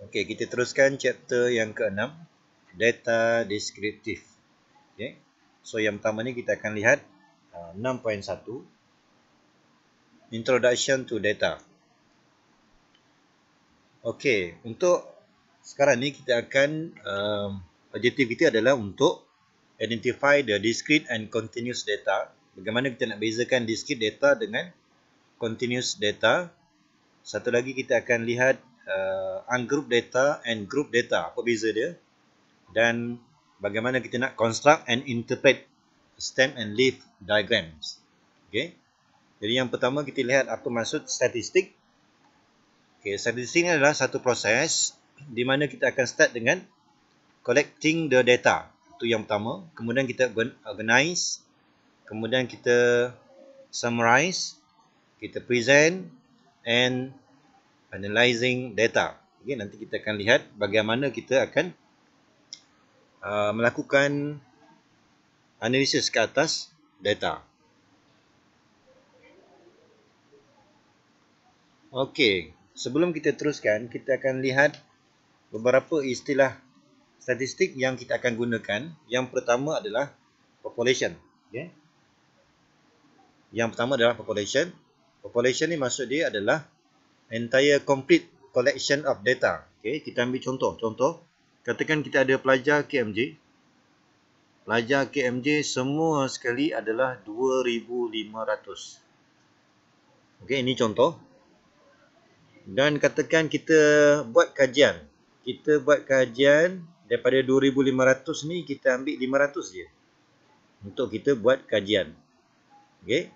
Okey, kita teruskan chapter yang keenam, data deskriptif. Okey. So yang pertama ni kita akan lihat uh, 6.1 Introduction to data. Okey, untuk sekarang ni kita akan um, objektif kita adalah untuk identify the discrete and continuous data. Bagaimana kita nak bezakan discrete data dengan continuous data? Satu lagi kita akan lihat uh, ungroup data and group data apa beza dia dan bagaimana kita nak construct and interpret stem and leaf diagrams Okay, jadi yang pertama kita lihat apa maksud statistik Okay, statistik ini adalah satu proses di mana kita akan start dengan collecting the data itu yang pertama kemudian kita organize kemudian kita summarize kita present and analyzing data. Okay, nanti kita akan lihat bagaimana kita akan uh, melakukan analisis ke atas data. Okey, sebelum kita teruskan, kita akan lihat beberapa istilah statistik yang kita akan gunakan. Yang pertama adalah population. Okay. Yang pertama adalah population. Population ni maksud dia adalah entire complete collection of data. Okay, kita ambil contoh. Contoh, katakan kita ada pelajar KMJ. Pelajar KMJ semua sekali adalah 2,500. Okay, ini contoh. Dan katakan kita buat kajian. Kita buat kajian daripada 2,500 ni kita ambil 500 je. Untuk kita buat kajian. Okay.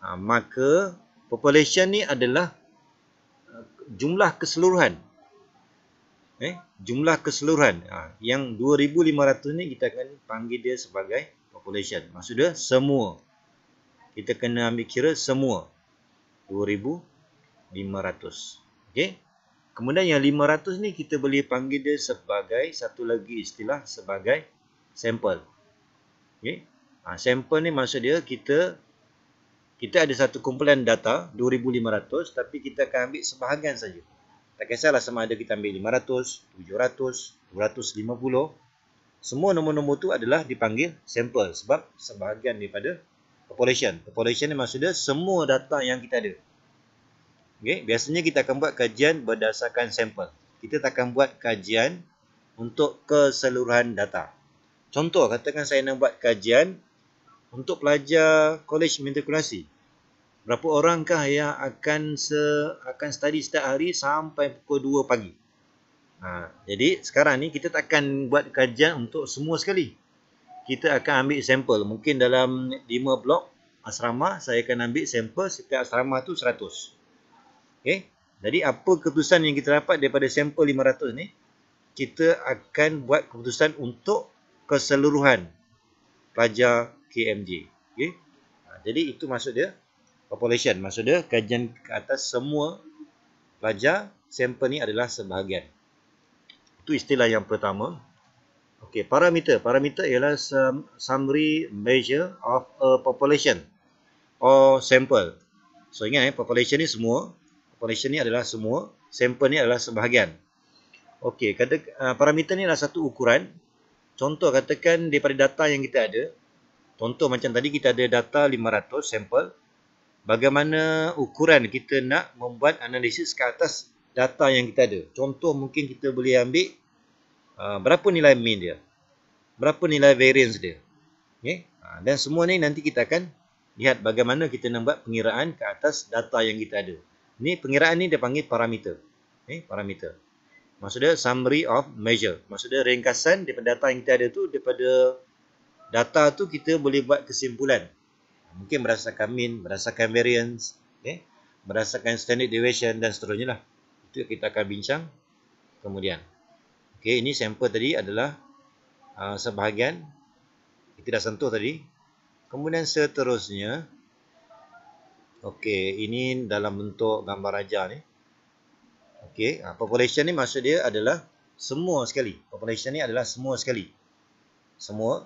Ha, maka population ni adalah 2,500 jumlah keseluruhan. Eh, jumlah keseluruhan ha, yang 2500 ni kita akan panggil dia sebagai population. Maksud dia semua. Kita kena ambil kira semua. 2500. Okey. Kemudian yang 500 ni kita boleh panggil dia sebagai satu lagi istilah sebagai sampel. Okey. Ha, sampel ni maksud dia kita kita ada satu kumpulan data 2500 tapi kita akan ambil sebahagian saja tak kisahlah sama ada kita ambil 500 700 250 semua nombor-nombor tu adalah dipanggil sampel sebab sebahagian daripada population population ni maksudnya semua data yang kita ada Okay, biasanya kita akan buat kajian berdasarkan sampel kita tak akan buat kajian untuk keseluruhan data contoh katakan saya nak buat kajian untuk pelajar kolej matrikulasi. Berapa orangkah yang akan se, akan study setiap hari sampai pukul 2 pagi? Ha, jadi sekarang ni kita takkan buat kajian untuk semua sekali. Kita akan ambil sampel. Mungkin dalam 5 blok asrama saya akan ambil sampel setiap asrama tu 100. Okay? Jadi apa keputusan yang kita dapat daripada sampel 500 ni? Kita akan buat keputusan untuk keseluruhan pelajar KMJ. Okay. Ha, jadi itu maksud dia population. Maksud dia kajian ke atas semua pelajar sampel ni adalah sebahagian. Itu istilah yang pertama. Okey, parameter. Parameter ialah summary measure of a population or sample. So ingat eh, population ni semua. Population ni adalah semua. Sample ni adalah sebahagian. Okey, kata uh, parameter ni adalah satu ukuran. Contoh katakan daripada data yang kita ada, Contoh macam tadi kita ada data 500 sampel. Bagaimana ukuran kita nak membuat analisis ke atas data yang kita ada. Contoh mungkin kita boleh ambil uh, berapa nilai mean dia. Berapa nilai variance dia. Okay? Uh, dan semua ni nanti kita akan lihat bagaimana kita nak buat pengiraan ke atas data yang kita ada. Ni pengiraan ni dia panggil parameter. Okay? Parameter. Maksudnya summary of measure. Maksudnya ringkasan daripada data yang kita ada tu daripada data tu kita boleh buat kesimpulan mungkin berdasarkan mean berdasarkan variance okay? berdasarkan standard deviation dan seterusnya lah itu kita akan bincang kemudian okay, ini sampel tadi adalah uh, sebahagian kita dah sentuh tadi kemudian seterusnya okay, ini dalam bentuk gambar raja ni. Okey, uh, population ni maksud dia adalah semua sekali. Population ni adalah semua sekali. Semua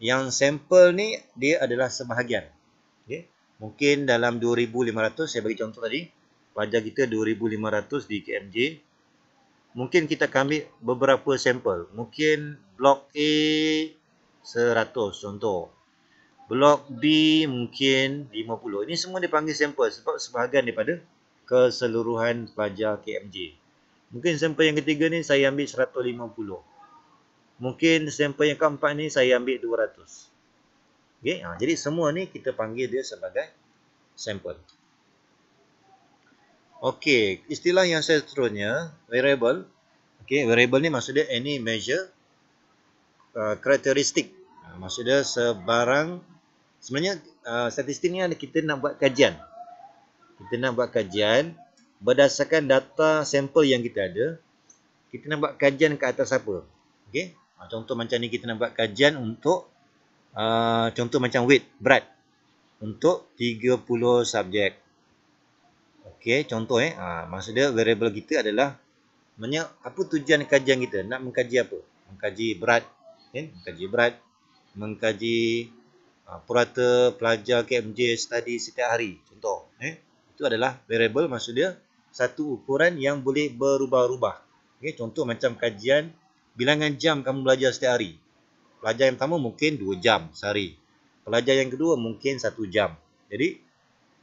yang sampel ni dia adalah sebahagian. Okay. Mungkin dalam 2500 saya bagi contoh tadi. Pelajar kita 2500 di KMJ. Mungkin kita ambil beberapa sampel. Mungkin blok A 100 contoh. Blok B mungkin 50. Ini semua dipanggil sampel sebab sebahagian daripada keseluruhan pelajar KMJ. Mungkin sampel yang ketiga ni saya ambil 150 mungkin sampel yang keempat ni saya ambil 200. Okey, ha, jadi semua ni kita panggil dia sebagai sampel. Okey, istilah yang saya seterusnya variable. Okey, variable ni maksud dia any measure karakteristik. Uh, uh, maksud dia sebarang sebenarnya uh, statistik ni ada kita nak buat kajian. Kita nak buat kajian berdasarkan data sampel yang kita ada. Kita nak buat kajian ke atas apa? Okey. Ha, contoh macam ni kita nak buat kajian untuk uh, contoh macam weight, berat untuk 30 subjek. Okey, contoh eh. Ha, maksud dia variable kita adalah banyak apa tujuan kajian kita? Nak mengkaji apa? Mengkaji berat, Okay? Mengkaji berat, mengkaji uh, purata pelajar KMJ study setiap hari, contoh, eh. Itu adalah variable maksud dia satu ukuran yang boleh berubah-ubah. Okey, contoh macam kajian bilangan jam kamu belajar setiap hari. Pelajar yang pertama mungkin 2 jam sehari. Pelajar yang kedua mungkin 1 jam. Jadi,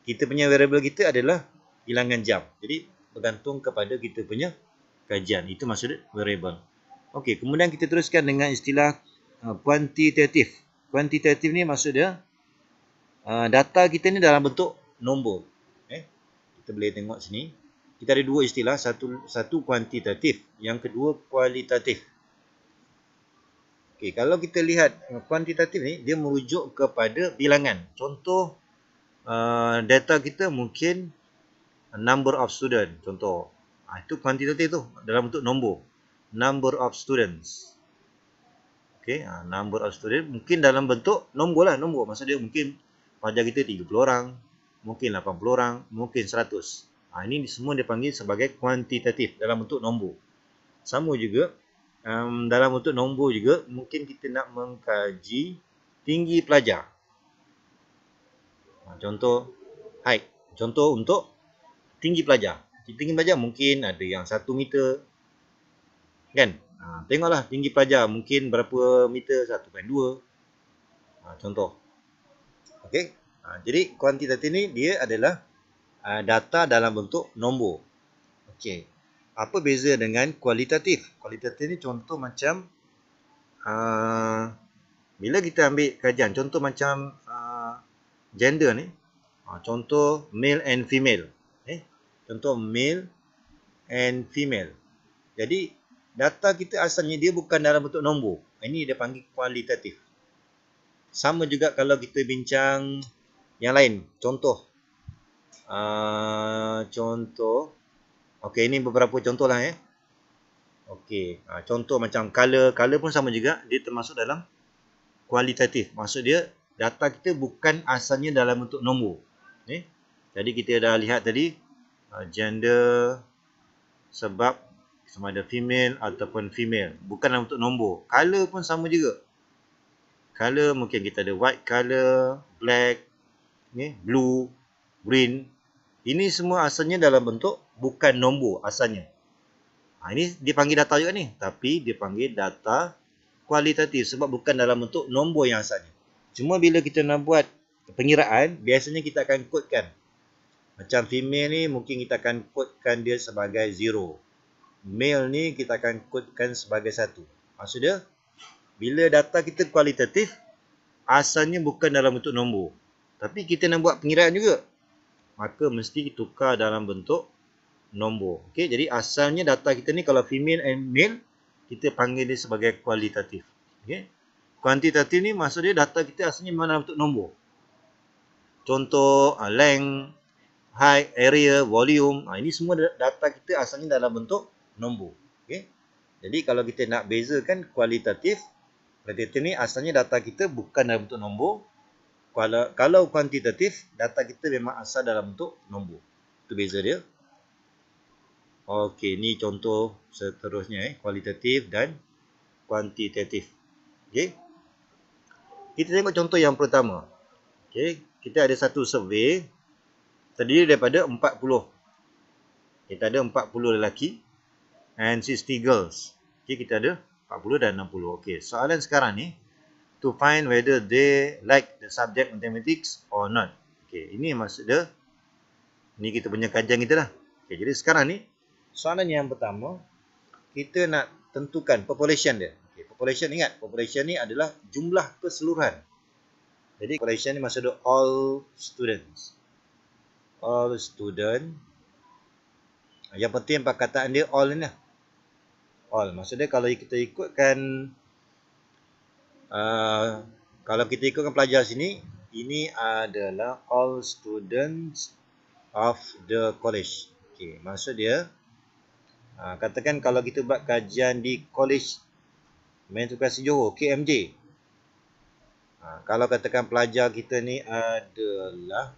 kita punya variable kita adalah bilangan jam. Jadi, bergantung kepada kita punya kajian. Itu maksudnya variable. Okey, kemudian kita teruskan dengan istilah kuantitatif. Uh, kuantitatif ni maksudnya uh, data kita ni dalam bentuk nombor. Eh, kita boleh tengok sini. Kita ada dua istilah, satu satu kuantitatif, yang kedua kualitatif. Okay, kalau kita lihat eh, kuantitatif ni, dia merujuk kepada bilangan. Contoh uh, data kita mungkin number of student. Contoh, ha, itu kuantitatif tu dalam bentuk nombor. Number of students. Okay, ha, ah, number of students mungkin dalam bentuk nombor lah. Nombor, maksud dia mungkin pelajar kita 30 orang, mungkin 80 orang, mungkin 100. Ha, ah, ini semua dipanggil sebagai kuantitatif dalam bentuk nombor. Sama juga um, dalam untuk nombor juga mungkin kita nak mengkaji tinggi pelajar. Ha, contoh height. Contoh untuk tinggi pelajar. Tinggi pelajar mungkin ada yang 1 meter. Kan? Ha, tengoklah tinggi pelajar mungkin berapa meter 1.2 ha, contoh okey ha, jadi kuantitatif ni dia adalah uh, data dalam bentuk nombor okey apa beza dengan kualitatif? Kualitatif ni contoh macam uh, bila kita ambil kajian contoh macam uh, gender ni uh, contoh male and female eh? contoh male and female jadi data kita asalnya dia bukan dalam bentuk nombor ini dia panggil kualitatif sama juga kalau kita bincang yang lain contoh uh, contoh Okey, ini beberapa contoh lah ya. Eh. Okey, ha, contoh macam color. Color pun sama juga. Dia termasuk dalam kualitatif. Maksud dia, data kita bukan asalnya dalam bentuk nombor. Okay. Eh. Jadi, kita dah lihat tadi. Ha, gender, sebab sama ada female ataupun female. Bukan dalam bentuk nombor. Color pun sama juga. Color, mungkin kita ada white color, black, okay, eh, blue, green. Ini semua asalnya dalam bentuk bukan nombor asalnya. Ha, ini dipanggil data juga ni. Tapi dipanggil data kualitatif sebab bukan dalam bentuk nombor yang asalnya. Cuma bila kita nak buat pengiraan, biasanya kita akan kodkan. Macam female ni mungkin kita akan kodkan dia sebagai zero. Male ni kita akan kodkan sebagai satu. Maksud dia, bila data kita kualitatif, asalnya bukan dalam bentuk nombor. Tapi kita nak buat pengiraan juga. Maka mesti tukar dalam bentuk nombor. Okey, jadi asalnya data kita ni kalau female and male kita panggil dia sebagai kualitatif. Okey. Kuantitatif ni maksud dia data kita asalnya mana untuk nombor. Contoh ah, length, height, area, volume. Ah ini semua data kita asalnya dalam bentuk nombor. Okey. Jadi kalau kita nak bezakan kualitatif, kuantitatif ni asalnya data kita bukan dalam bentuk nombor. Kalau kalau kuantitatif data kita memang asal dalam bentuk nombor. Itu beza dia. Okey, ni contoh seterusnya eh, kualitatif dan kuantitatif. Okey. Kita tengok contoh yang pertama. Okey, kita ada satu survey terdiri daripada 40. Kita ada 40 lelaki and 60 girls. Okey, kita ada 40 dan 60. Okey, soalan sekarang ni to find whether they like the subject mathematics or not. Okey, ini maksud dia ni kita punya kajian kita lah. Okey, jadi sekarang ni soalan yang pertama kita nak tentukan population dia okay, population ingat population ni adalah jumlah keseluruhan jadi population ni maksud all students all student yang penting perkataan dia all ni lah. all maksudnya kalau kita ikutkan uh, kalau kita ikutkan pelajar sini ini adalah all students of the college Okay, maksud dia Ha, katakan kalau kita buat kajian di College Men Tukasi Johor, KMJ. Ha, kalau katakan pelajar kita ni adalah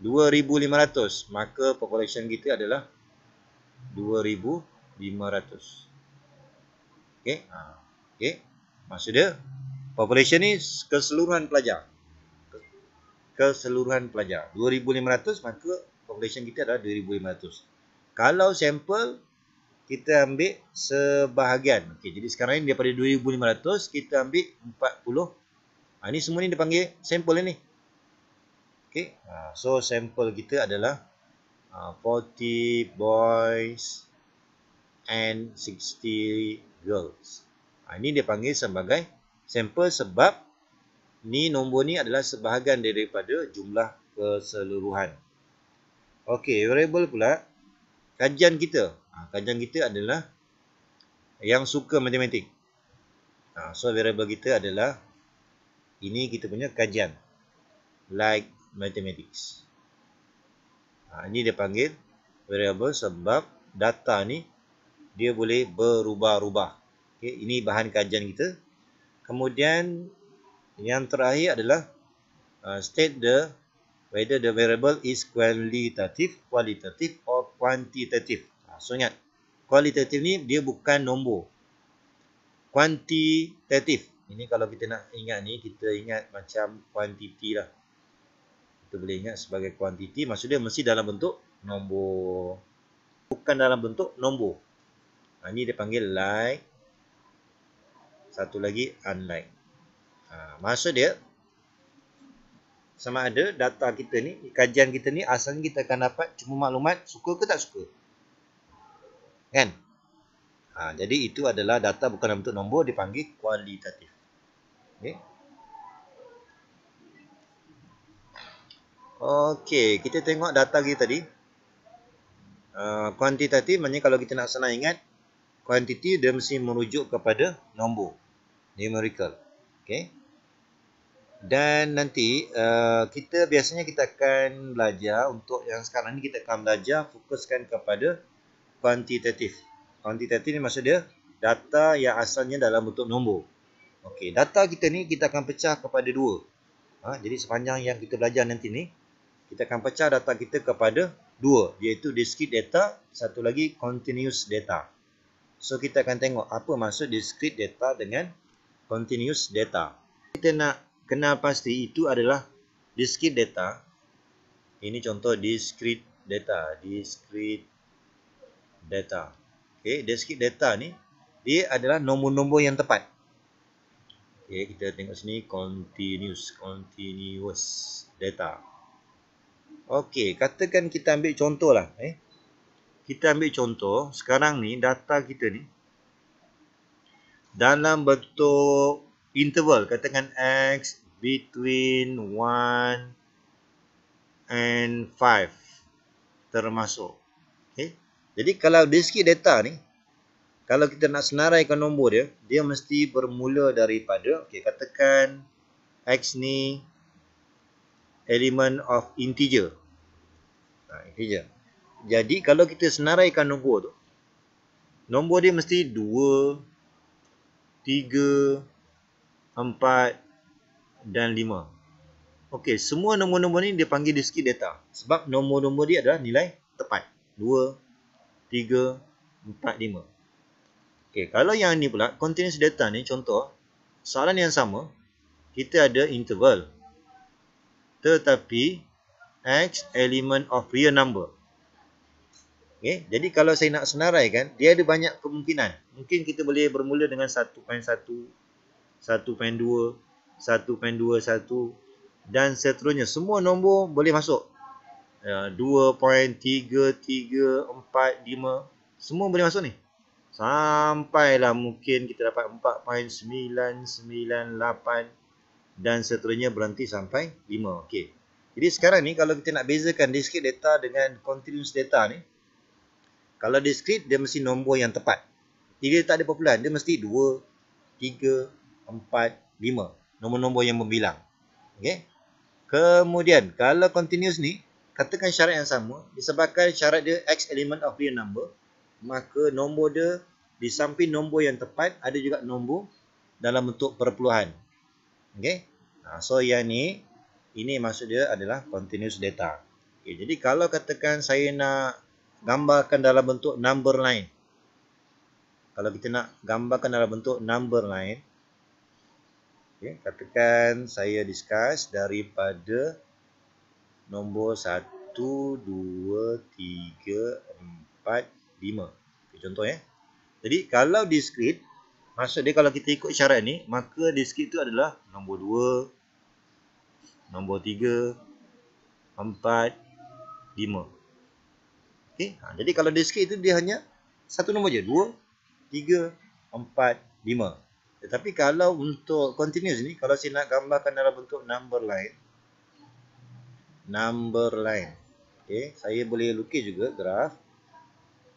2,500. Maka population kita adalah 2,500. Okay. Ha, okay. Maksud dia, population ni keseluruhan pelajar. Keseluruhan pelajar. 2,500 maka population kita adalah 2,500 kalau sampel kita ambil sebahagian. Okey, jadi sekarang ni daripada 2500 kita ambil 40. Ha, ini semua ni dipanggil sampel ni. Okey. Ha, so sampel kita adalah ha, 40 boys and 60 girls. Ha, ini panggil sebagai sampel sebab ni nombor ni adalah sebahagian daripada jumlah keseluruhan. Okey, variable pula kajian kita. Ha, kajian kita adalah yang suka matematik. Ha, so variable kita adalah ini kita punya kajian. Like mathematics. Ha, ini dia panggil variable sebab data ni dia boleh berubah-ubah. Okay, ini bahan kajian kita. Kemudian yang terakhir adalah uh, state the whether the variable is qualitative, qualitative or quantitative. Ha, so ingat, qualitative ni dia bukan nombor. Quantitative. Ini kalau kita nak ingat ni, kita ingat macam quantity lah. Kita boleh ingat sebagai kuantiti. maksudnya mesti dalam bentuk nombor. Bukan dalam bentuk nombor. Ha, ini dia panggil like. Satu lagi unlike. Ha, maksud dia sama ada data kita ni, kajian kita ni asalnya kita akan dapat cuma maklumat suka ke tak suka. Kan? Ha, jadi itu adalah data bukan bentuk nombor dipanggil kualitatif. Okey. Okey, kita tengok data kita tadi. Ah, kuantitatif maknanya kalau kita nak senang ingat, kuantiti dia mesti merujuk kepada nombor. Numerical. Okey dan nanti uh, kita biasanya kita akan belajar untuk yang sekarang ni kita akan belajar fokuskan kepada kuantitatif. Kuantitatif ni maksud dia data yang asalnya dalam bentuk nombor. Okey, data kita ni kita akan pecah kepada dua. Ha, jadi sepanjang yang kita belajar nanti ni kita akan pecah data kita kepada dua iaitu discrete data satu lagi continuous data. So kita akan tengok apa maksud discrete data dengan continuous data. Kita nak kenal pasti itu adalah discrete data. Ini contoh discrete data, discrete data. Okey, discrete data ni dia adalah nombor-nombor yang tepat. Okey, kita tengok sini continuous, continuous data. Okey, katakan kita ambil contohlah, eh. Kita ambil contoh, sekarang ni data kita ni dalam bentuk interval katakan x between 1 and 5 termasuk okey jadi kalau dari segi data ni kalau kita nak senaraikan nombor dia dia mesti bermula daripada okey katakan x ni element of integer ha, integer jadi kalau kita senaraikan nombor tu nombor dia mesti 2 3 Empat dan lima. Okey, semua nombor-nombor ni dia panggil diskrit data sebab nombor-nombor dia adalah nilai tepat. Dua, tiga, empat, lima. Okey, kalau yang ni pula continuous data ni contoh soalan yang sama kita ada interval tetapi x element of real number. Okey, jadi kalau saya nak senaraikan dia ada banyak kemungkinan. Mungkin kita boleh bermula dengan 1.1 1 pen 2 1 pen dan seterusnya semua nombor boleh masuk ya, uh, 2.3345 semua boleh masuk ni sampailah mungkin kita dapat 4.998 dan seterusnya berhenti sampai 5 okey jadi sekarang ni kalau kita nak bezakan discrete data dengan continuous data ni kalau discrete dia mesti nombor yang tepat jika tak ada populan dia mesti 2 3 Empat, lima, Nombor-nombor yang membilang. Okey. Kemudian, kalau continuous ni, katakan syarat yang sama, disebabkan syarat dia X element of real number, maka nombor dia, di samping nombor yang tepat, ada juga nombor dalam bentuk perpuluhan. Okay. Ha, so, yang ni, ini maksud dia adalah continuous data. Okay, jadi, kalau katakan saya nak gambarkan dalam bentuk number line. Kalau kita nak gambarkan dalam bentuk number line. Okay, katakan saya discuss daripada nombor 1, 2, 3, 4, 5. Okay, contoh ya. Jadi kalau diskrit, maksud dia kalau kita ikut syarat ni, maka diskrit itu adalah nombor 2, nombor 3, 4, 5. Okay. Jadi kalau diskrit itu dia hanya satu nombor je. 2, 3, 4, 5. Tetapi eh, kalau untuk continuous ni, kalau saya nak gambarkan dalam bentuk number line, number line, okay, saya boleh lukis juga graf.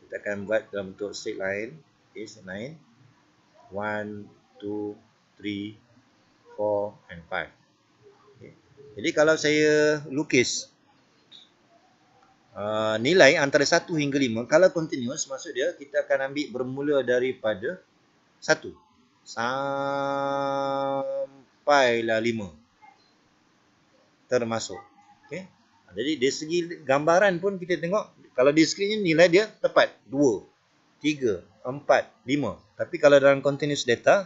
Kita akan buat dalam bentuk straight line, okay, straight line, one, two, three, four and five. Okay. Jadi kalau saya lukis Uh, nilai antara 1 hingga 5 Kalau continuous maksud dia kita akan ambil bermula daripada 1 Sampai lah lima, termasuk okey ha, jadi dari segi gambaran pun kita tengok kalau di skrin nilai dia tepat dua, tiga, empat, lima. tapi kalau dalam continuous data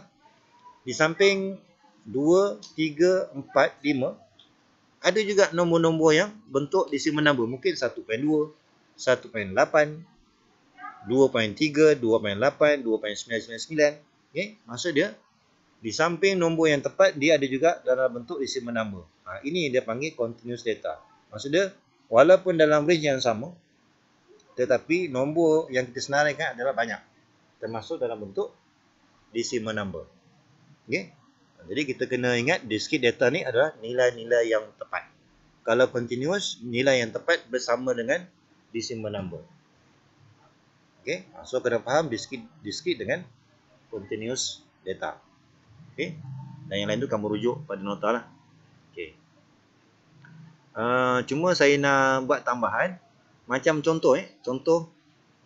di samping dua, tiga, empat, lima, ada juga nombor-nombor yang bentuk di sini number mungkin satu satu dua 1.2 1.8 2.3, 2.8, 2.999 Okey, maksud dia di samping nombor yang tepat dia ada juga dalam bentuk isi menambah. Ha, ini dia panggil continuous data. Maksud dia walaupun dalam range yang sama tetapi nombor yang kita senaraikan adalah banyak termasuk dalam bentuk decimal number. Okey. Ha, jadi kita kena ingat discrete data ni adalah nilai-nilai yang tepat. Kalau continuous nilai yang tepat bersama dengan decimal number. Okay, ha, So kena faham discrete discrete dengan continuous data. Okey. Dan yang lain tu kamu rujuk pada nota lah. Okey. Uh, cuma saya nak buat tambahan macam contoh eh, contoh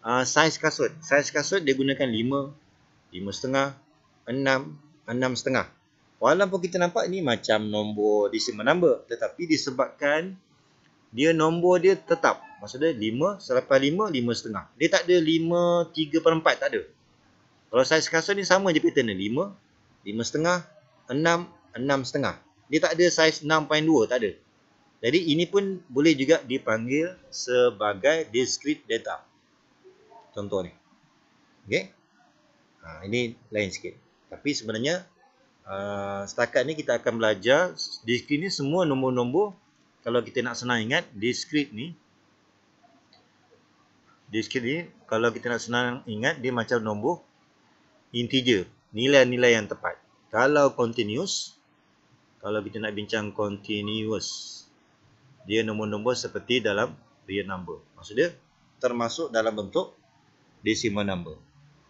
uh, saiz kasut. Saiz kasut dia gunakan 5, 5.5, 6, 6.5. Walaupun kita nampak ni macam nombor decimal number tetapi disebabkan dia nombor dia tetap. Maksudnya 5 selepas 5, setengah. Dia tak ada 5, 3 per 4, tak ada. Kalau saiz kasut ni sama je pattern dia 5 5.5 6 6.5 Dia tak ada saiz 6.2 tak ada Jadi ini pun boleh juga dipanggil sebagai discrete data Contoh ni Okay ha, Ini lain sikit Tapi sebenarnya uh, Setakat ni kita akan belajar Discrete ni semua nombor-nombor Kalau kita nak senang ingat Discrete ni Discrete ni Kalau kita nak senang ingat Dia macam nombor integer, nilai-nilai yang tepat. Kalau continuous, kalau kita nak bincang continuous, dia nombor-nombor seperti dalam real number. Maksudnya termasuk dalam bentuk decimal number.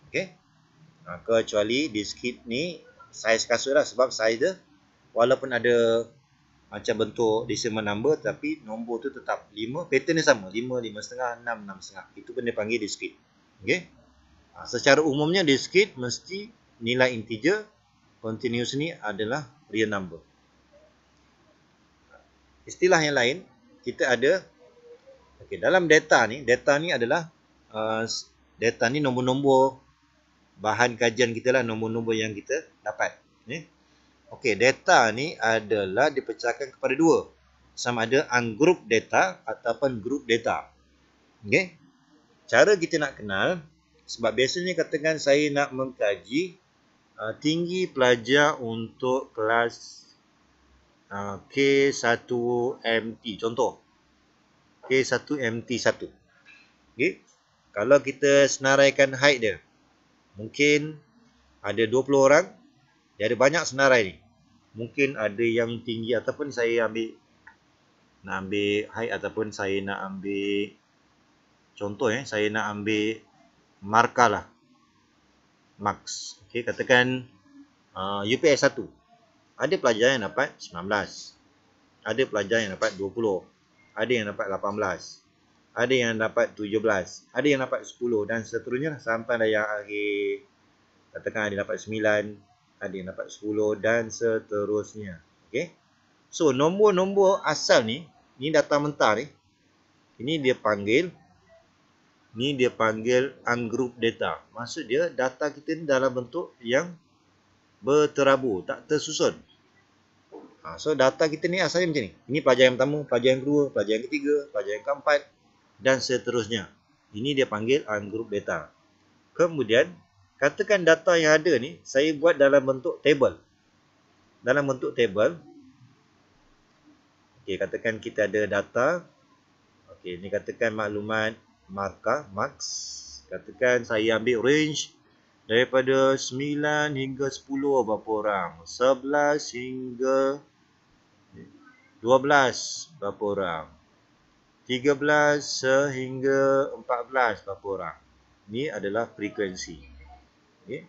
Okay? Nah, ha, kecuali discrete ni saiz kasut lah sebab saiz dia walaupun ada macam bentuk decimal number tapi nombor tu tetap 5, pattern dia sama, 5, 5.5, 6, 6.5. Itu pun dia panggil discrete. Okay? Ha, secara umumnya discrete mesti nilai integer, continuous ni adalah real number. Istilah yang lain, kita ada okay, dalam data ni, data ni adalah uh, data ni nombor-nombor bahan kajian kita lah, nombor-nombor yang kita dapat. Eh? Okey, data ni adalah dipecahkan kepada dua. Sama ada ungroup data ataupun group data. Okey. Cara kita nak kenal sebab biasanya katakan saya nak mengkaji uh, tinggi pelajar untuk kelas uh, K1MT contoh K1MT1 okay. kalau kita senaraikan height dia mungkin ada 20 orang dia ada banyak senarai ni mungkin ada yang tinggi ataupun saya ambil nak ambil height ataupun saya nak ambil contoh eh saya nak ambil markah lah Max okay, Katakan uh, UPS 1 Ada pelajar yang dapat 19 Ada pelajar yang dapat 20 Ada yang dapat 18 Ada yang dapat 17 Ada yang dapat 10 dan seterusnya lah, Sampai ada yang akhir Katakan ada yang dapat 9 Ada yang dapat 10 dan seterusnya okay. So nombor-nombor asal ni Ni data mentah ni Ini dia panggil ni dia panggil ungroup data maksud dia data kita ni dalam bentuk yang berterabur tak tersusun ha, so data kita ni asalnya macam ni ini pelajar yang pertama pelajar yang kedua pelajar yang ketiga pelajar yang keempat dan seterusnya ini dia panggil ungroup data kemudian katakan data yang ada ni saya buat dalam bentuk table dalam bentuk table Okay, katakan kita ada data Okay, ini katakan maklumat markah marks katakan saya ambil range daripada 9 hingga 10 berapa orang 11 hingga 12 berapa orang 13 sehingga 14 berapa orang ni adalah frekuensi okey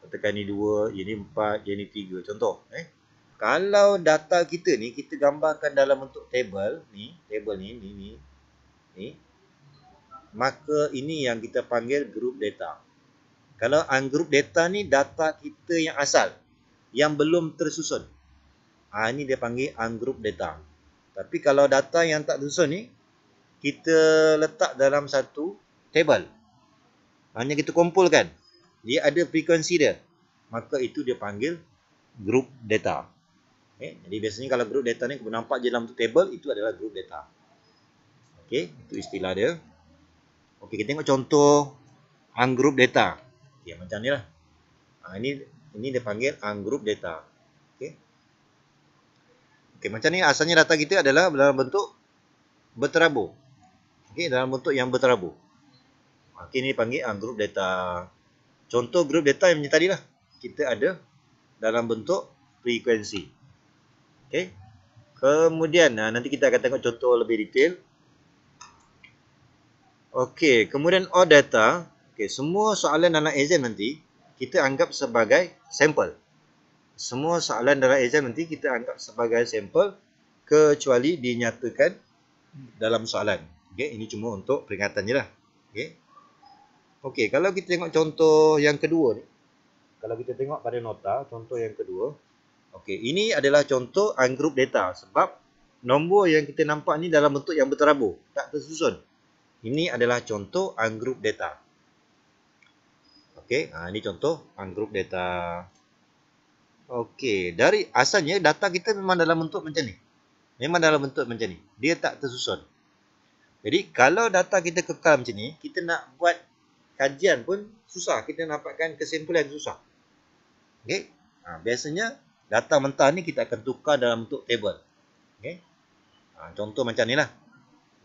katakan ni 2 ini 4 yang ni 3 ya contoh eh kalau data kita ni kita gambarkan dalam bentuk table ni table ni ni ni ni maka ini yang kita panggil group data. Kalau ungroup data ni data kita yang asal, yang belum tersusun. Ha, ini dia panggil ungroup data. Tapi kalau data yang tak tersusun ni, kita letak dalam satu table. Hanya kita kumpulkan. Dia ada frekuensi dia. Maka itu dia panggil group data. Okay. Eh, jadi biasanya kalau group data ni nampak je dalam table, itu adalah group data. Okay. Itu istilah dia. Okey, kita tengok contoh ungroup data. Ya, macam ni lah. Ah, ini ini dia panggil ungroup data. Okey. Okey, macam ni asalnya data kita adalah dalam bentuk berterabur. Okey, dalam bentuk yang berterabur. Ah, okey, ini panggil ungroup data. Contoh group data yang tadi lah. Kita ada dalam bentuk frekuensi. Okey. Kemudian ah, nanti kita akan tengok contoh lebih detail Okey, kemudian all data. Okey, semua soalan dalam exam nanti kita anggap sebagai sampel. Semua soalan dalam exam nanti kita anggap sebagai sampel kecuali dinyatakan dalam soalan. Okey, ini cuma untuk peringatan lah. Okey. Okey, kalau kita tengok contoh yang kedua ni. Kalau kita tengok pada nota contoh yang kedua. Okey, ini adalah contoh ungroup data sebab nombor yang kita nampak ni dalam bentuk yang berterabur, tak tersusun. Ini adalah contoh ungroup data. Okey, ha, ini contoh ungroup data. Okey, dari asalnya data kita memang dalam bentuk macam ni. Memang dalam bentuk macam ni. Dia tak tersusun. Jadi, kalau data kita kekal macam ni, kita nak buat kajian pun susah. Kita dapatkan kesimpulan susah. Okey, ha, biasanya data mentah ni kita akan tukar dalam bentuk table. Okey, ha, contoh macam ni lah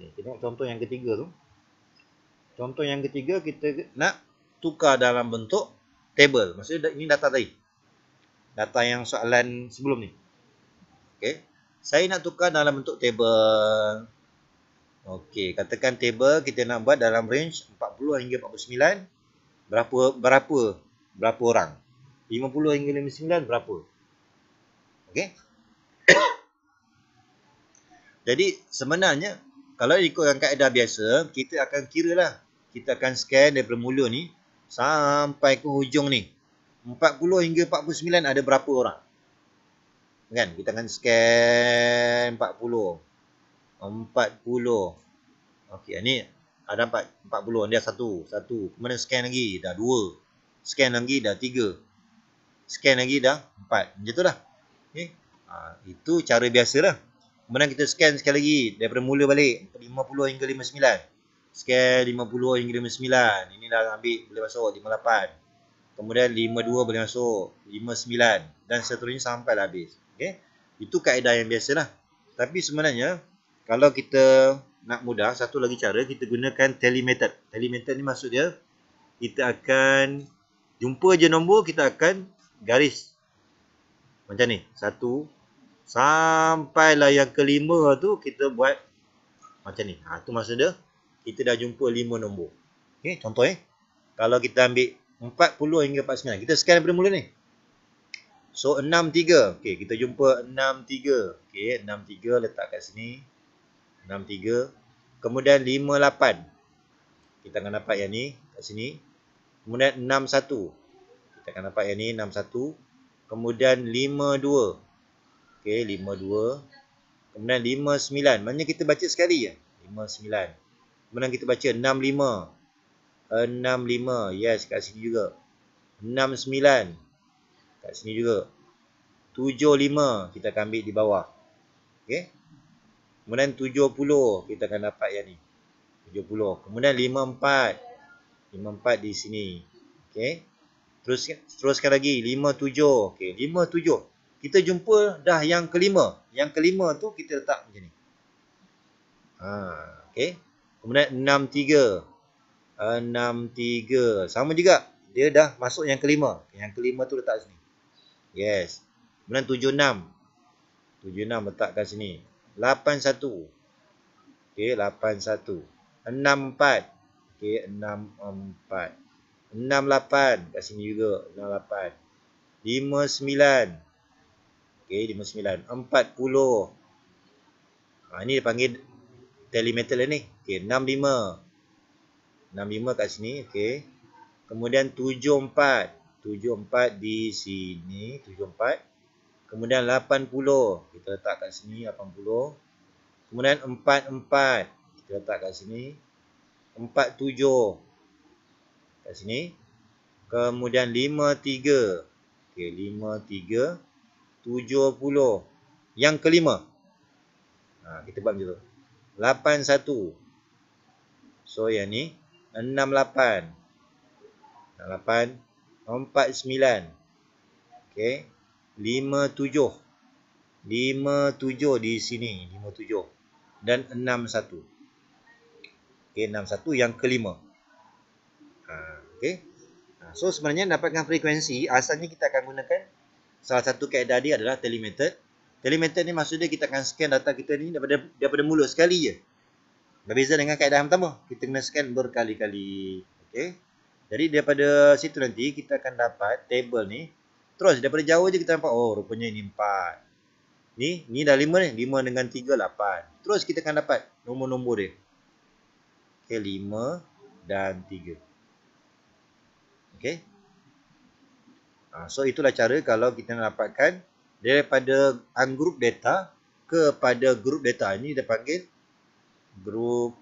tengok contoh yang ketiga tu. Contoh yang ketiga kita nak tukar dalam bentuk table. Maksudnya ini data tadi. Data yang soalan sebelum ni. okay? Saya nak tukar dalam bentuk table. Okey, katakan table kita nak buat dalam range 40 hingga 49. Berapa berapa berapa orang? 50 hingga 59 berapa? Okey. Jadi sebenarnya kalau ikutkan kaedah biasa, kita akan kira lah. Kita akan scan daripada mula ni sampai ke hujung ni. 40 hingga 49 ada berapa orang? Kan? Kita akan scan 40. 40. Okey, ni ada 40. Dia satu. Satu. Kemudian scan lagi. Dah dua. Scan lagi dah tiga. Scan lagi dah empat. Macam tu lah. Okay. Ha, ah, itu cara biasa lah. Kemudian kita scan sekali lagi daripada mula balik 50 hingga 59. Scan 50 hingga 59. Ini dah ambil boleh masuk 58. Kemudian 52 boleh masuk 59 dan seterusnya sampai habis. Okey. Itu kaedah yang biasalah. Tapi sebenarnya kalau kita nak mudah satu lagi cara kita gunakan telemeter. Telemeter ni maksud dia kita akan jumpa je nombor kita akan garis macam ni. 1 Sampailah yang kelima tu kita buat macam ni. Ha, tu maksud dia kita dah jumpa lima nombor. Okay, contoh eh. Kalau kita ambil 40 hingga 49. Kita scan daripada mula ni. So 63. Okay, kita jumpa 63. Okay, 63 letak kat sini. 63. Kemudian 58. Kita akan dapat yang ni kat sini. Kemudian 61. Kita akan dapat yang ni 61. Kemudian 52. Okey, 52. Kemudian 59. Maksudnya kita baca sekali je. 59. Kemudian kita baca 65. 65. Eh, yes, kat sini juga. 69. Kat sini juga. 75. Kita akan ambil di bawah. Okey. Kemudian 70. Kita akan dapat yang ni. 70. Kemudian 54. 54 di sini. Okey. Teruskan, teruskan lagi. 57. Okey, 57 kita jumpa dah yang kelima. Yang kelima tu kita letak macam ni. Ha, okay. Kemudian enam tiga, ha, enam tiga Sama juga. Dia dah masuk yang kelima. Yang kelima tu letak sini. Yes. Kemudian 7, 6. 7, 6 letakkan sini. Lapan satu, Okay. Lapan satu. Enam empat, Okay. Enam empat. Enam lapan Kat sini juga. Enam lapan. Lima sembilan. 5, 9. Okey, 59. 40. Ha, ini dia panggil telemetal lah ni. Okey, 65. 65 kat sini. Okey. Kemudian 74. 74 di sini. 74. Kemudian 80. Kita letak kat sini. 80. Kemudian 44. Kita letak kat sini. 47. Kat sini. Kemudian 53. Okey, 53. 70. Yang kelima. Ha, kita buat macam tu. 81. So yang ni 68. 8 49. Okey. 57. 57 di sini 57 dan okay Okey 61 yang kelima. Ha okey. Ha, so sebenarnya dapatkan frekuensi asalnya kita akan gunakan Salah satu kaedah dia adalah telemeter. Telemeter ni maksudnya kita akan scan data kita ni daripada daripada mula sekali je. Berbeza dengan kaedah yang pertama, kita kena scan berkali-kali. Okey. Jadi daripada situ nanti kita akan dapat table ni. Terus daripada jauh je kita nampak oh rupanya ini 4. Ni ni dah 5 ni, 5 dengan 3 8. Terus kita akan dapat nombor-nombor dia. Okey, 5 dan 3. Okey. Ha, so itulah cara kalau kita nak dapatkan daripada ungroup data kepada group data. Ini dia panggil group.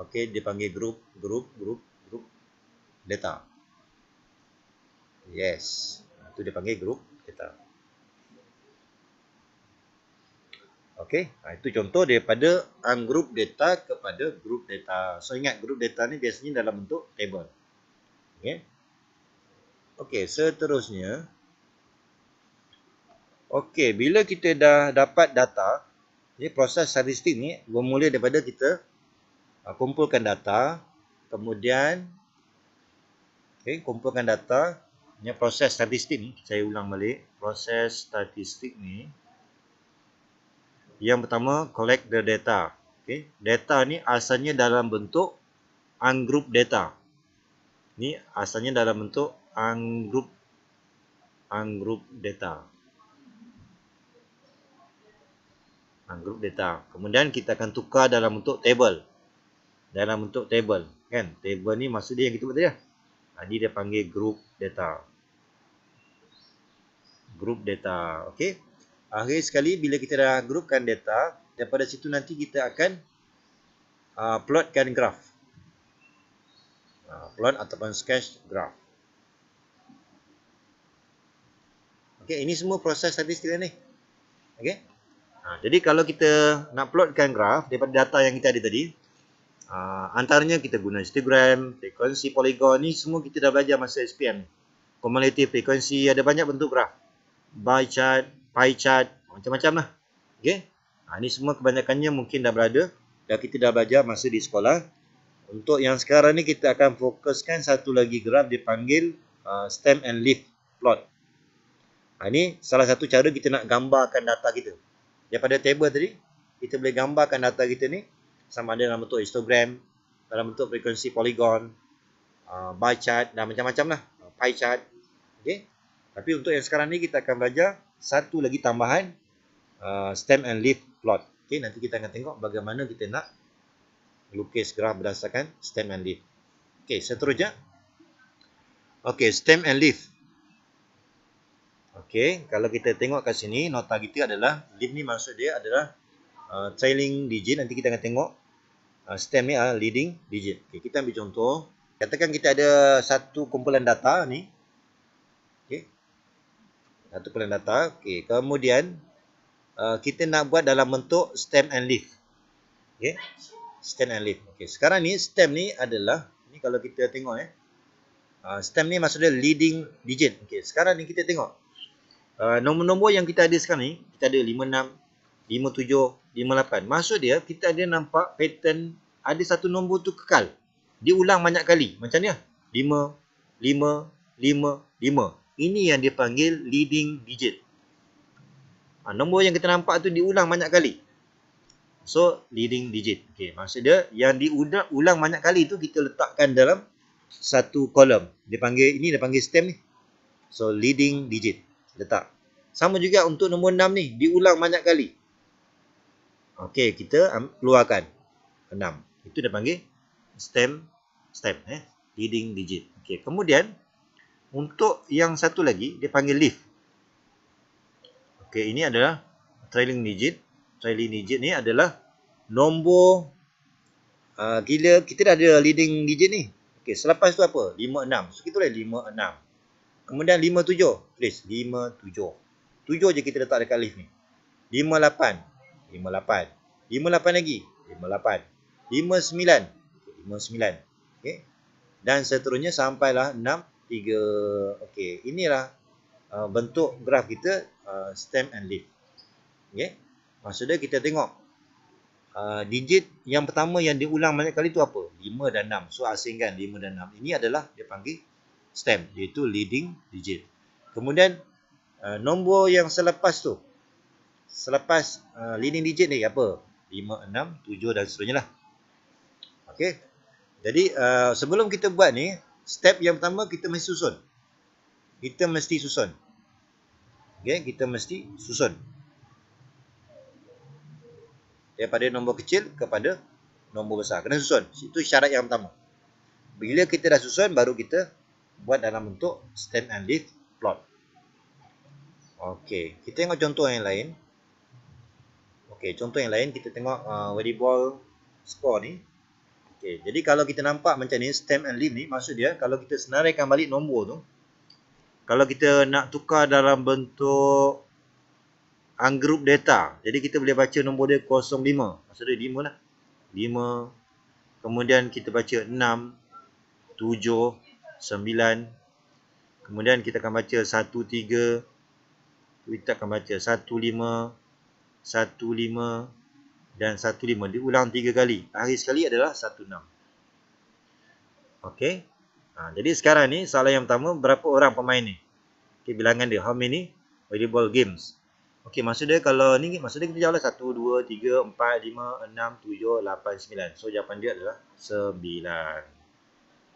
Okey, dia panggil group, group, group, group data. Yes. Itu dia panggil group data. Okey, ha, itu contoh daripada ungroup data kepada group data. So ingat group data ni biasanya dalam bentuk table. Okey. Okey, seterusnya. Okey, bila kita dah dapat data, ni proses statistik ni bermula daripada kita uh, kumpulkan data, kemudian okey, kumpulkan data, ni proses statistik ni, saya ulang balik, proses statistik ni yang pertama collect the data. Okey, data ni asalnya dalam bentuk ungroup data. Ni asalnya dalam bentuk ungroup ungroup data ungroup data kemudian kita akan tukar dalam bentuk table dalam bentuk table kan table ni maksud dia yang kita buat tadi tadi lah. ha, dia panggil group data group data okey akhir sekali bila kita dah groupkan data daripada situ nanti kita akan uh, plotkan graf uh, plot ataupun sketch graph Okay, ini semua proses statistik ni. Okey. Ha, jadi kalau kita nak plotkan graf daripada data yang kita ada tadi, ha, antaranya kita guna histogram, frekuensi poligon ni semua kita dah belajar masa SPM. Cumulative frekuensi ada banyak bentuk graf. Bar chart, pie chart, macam-macam lah. Okay, Ha, ini semua kebanyakannya mungkin dah berada dan kita dah belajar masa di sekolah. Untuk yang sekarang ni kita akan fokuskan satu lagi graf dipanggil uh, ha, stem and leaf plot. Ha, ini salah satu cara kita nak gambarkan data kita. Daripada table tadi, kita boleh gambarkan data kita ni sama ada dalam bentuk histogram, dalam bentuk frekuensi poligon, ha, bar chart dan macam-macam lah. Ha, pie chart. Okay. Tapi untuk yang sekarang ni kita akan belajar satu lagi tambahan ha, stem and leaf plot. Okay, nanti kita akan tengok bagaimana kita nak lukis graf berdasarkan stem and leaf. Okay, seterusnya. Okay, stem and leaf. Okey, kalau kita tengok kat sini nota kita adalah lead ni maksud dia adalah uh, trailing digit nanti kita akan tengok uh, stem ni uh, leading digit. Okey, kita ambil contoh. Katakan kita ada satu kumpulan data ni. Okey. Satu kumpulan data. Okey, kemudian uh, kita nak buat dalam bentuk stem and leaf. Okey. Stem and leaf. Okey, sekarang ni stem ni adalah ni kalau kita tengok eh uh, stem ni maksud dia leading digit. Okey, sekarang ni kita tengok Ah, nombor-nombor yang kita ada sekarang ni, kita ada 56, 57, 58. Maksud dia, kita ada nampak pattern ada satu nombor tu kekal. Dia ulang banyak kali. Macam ni lah. 5, 5, 5, 5. Ini yang dia panggil leading digit. Ha, nombor yang kita nampak tu diulang banyak kali. So, leading digit. Okay, maksud dia, yang diulang banyak kali tu kita letakkan dalam satu kolom. Dia panggil, ini dia panggil stem ni. So, leading digit letak. Sama juga untuk nombor 6 ni. Diulang banyak kali. Okey, kita keluarkan 6. Itu dia panggil stem, stem eh? leading digit. Okey, kemudian untuk yang satu lagi, dia panggil leaf. Okey, ini adalah trailing digit. Trailing digit ni adalah nombor uh, ah, gila kita dah ada leading digit ni. Okey, selepas tu apa? 5, 6. So, kita boleh Kemudian 57. Please. 57. 7 je kita letak dekat lift ni. 58. 58. 58 lagi. 58. 59. 59. Okay. Dan seterusnya sampailah 6, 3. Okay. Inilah uh, bentuk graf kita uh, stem and lift. Okay. Maksudnya kita tengok. Uh, digit yang pertama yang diulang banyak kali tu apa? 5 dan 6. So asingkan 5 dan 6. Ini adalah dia panggil stamp iaitu leading digit. Kemudian uh, nombor yang selepas tu selepas uh, leading digit ni apa? 5 6 7 dan seterusnya lah. Okey. Jadi uh, sebelum kita buat ni step yang pertama kita mesti susun. Kita mesti susun. Okey, kita mesti susun. Daripada nombor kecil kepada nombor besar. Kena susun. Itu syarat yang pertama. Bila kita dah susun baru kita buat dalam bentuk stem and leaf plot. Okey, kita tengok contoh yang lain. Okey, contoh yang lain kita tengok uh, variable score ni. Okey, jadi kalau kita nampak macam ni stem and leaf ni maksud dia kalau kita senaraikan balik nombor tu kalau kita nak tukar dalam bentuk ungroup data. Jadi kita boleh baca nombor dia 05. Maksud dia 5 lah. 5 kemudian kita baca 6 7 sembilan. Kemudian kita akan baca satu tiga. Kita akan baca satu lima. Satu lima. Dan satu lima. diulang ulang tiga kali. Akhir sekali adalah satu enam. Okey. Ha, jadi sekarang ni soalan yang pertama berapa orang pemain ni? Okey bilangan dia how many volleyball games. Okey maksud dia kalau ni maksud dia kita jawablah 1 2 3 4 5 6 7 8 9. So jawapan dia adalah 9.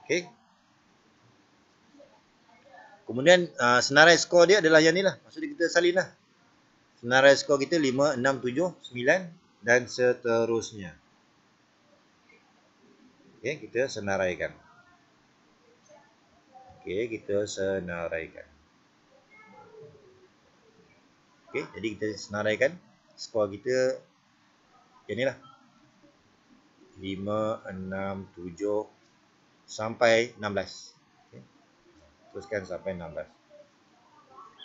Okay. Kemudian uh, senarai skor dia adalah yang ni lah. Maksudnya kita salin lah. Senarai skor kita 5, 6, 7, 9 dan seterusnya. Okey, kita senaraikan. Okey, kita senaraikan. Okey, jadi kita senaraikan. Skor kita yang ni lah. 5, 6, 7 sampai 16. 16 teruskan sampai 16.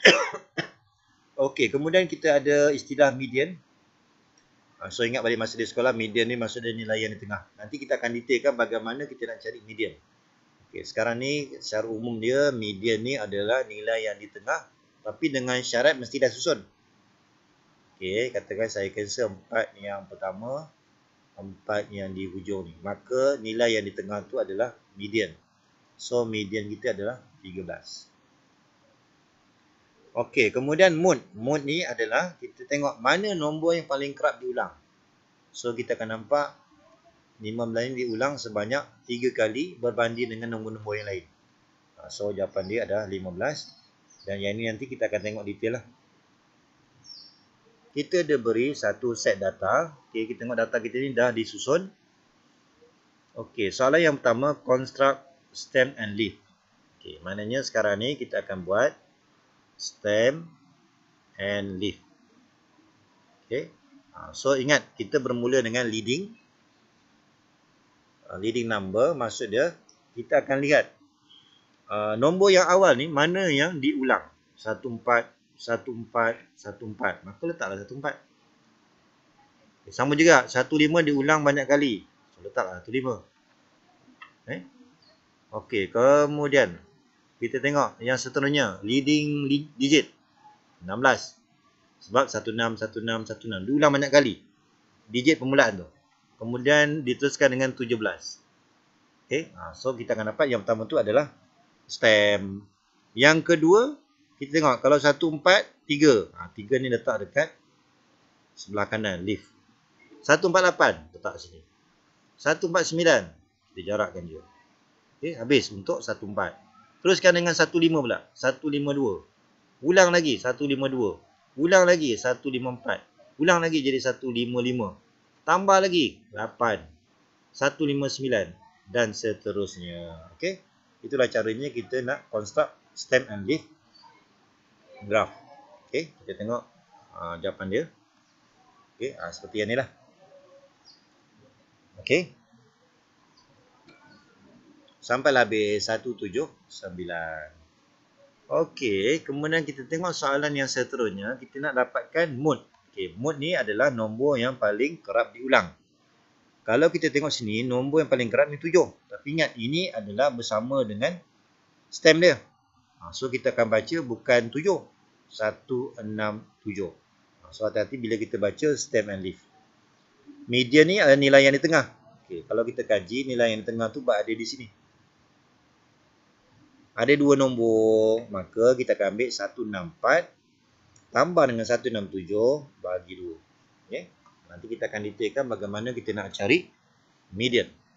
Okey, kemudian kita ada istilah median. Ha, so, ingat balik masa di sekolah, median ni maksudnya nilai yang di tengah. Nanti kita akan detailkan bagaimana kita nak cari median. Okay, sekarang ni secara umum dia, median ni adalah nilai yang di tengah. Tapi dengan syarat mesti dah susun. Okay, katakan saya cancel 4 yang pertama, 4 yang di hujung ni. Maka nilai yang di tengah tu adalah Median. So median kita adalah 13. Okey, kemudian mode. Mode ni adalah kita tengok mana nombor yang paling kerap diulang. So kita akan nampak 15 ini diulang sebanyak 3 kali berbanding dengan nombor-nombor yang lain. Ha, so jawapan dia adalah 15. Dan yang ini nanti kita akan tengok detail lah. Kita ada beri satu set data. Okey, kita tengok data kita ni dah disusun. Okey, soalan yang pertama, construct stem and leaf. Okey, maknanya sekarang ni kita akan buat stem and leaf. Okey. Ha, so ingat kita bermula dengan leading ha, leading number maksud dia kita akan lihat ha, nombor yang awal ni mana yang diulang. 14 14 14. Maka letaklah 14. Okay, eh, sama juga 15 diulang banyak kali. Letaklah 15. Eh? Okey, kemudian kita tengok yang seterusnya leading digit 16 sebab 161616 ulang banyak kali digit permulaan tu. Kemudian diteruskan dengan 17. Okey, ha, so kita akan dapat yang pertama tu adalah stem. Yang kedua, kita tengok kalau 143, ha 3 ni letak dekat sebelah kanan leaf. 148 letak sini. 149 kita jarakkan dia. Okey, habis untuk 14. Teruskan dengan 15 pula. 152. Ulang lagi 152. Ulang lagi 154. Ulang lagi jadi 155. Tambah lagi 8. 159 dan seterusnya. Okey. Itulah caranya kita nak construct stem and leaf graph. Okey, kita tengok a uh, jawapan dia. Okey, uh, seperti yang inilah. Okey sampai lah habis 179. Okey, kemudian kita tengok soalan yang seterusnya, kita nak dapatkan mod. Okey, mod ni adalah nombor yang paling kerap diulang. Kalau kita tengok sini, nombor yang paling kerap ni 7. Tapi ingat ini adalah bersama dengan stem dia. Ha, so kita akan baca bukan 7. 167. Ha, so hati-hati bila kita baca stem and leaf. media ni adalah eh, nilai yang di tengah. Okay, kalau kita kaji nilai yang di tengah tu berada di sini ada dua nombor maka kita akan ambil 164 tambah dengan 167 bagi 2 okey nanti kita akan detailkan bagaimana kita nak cari median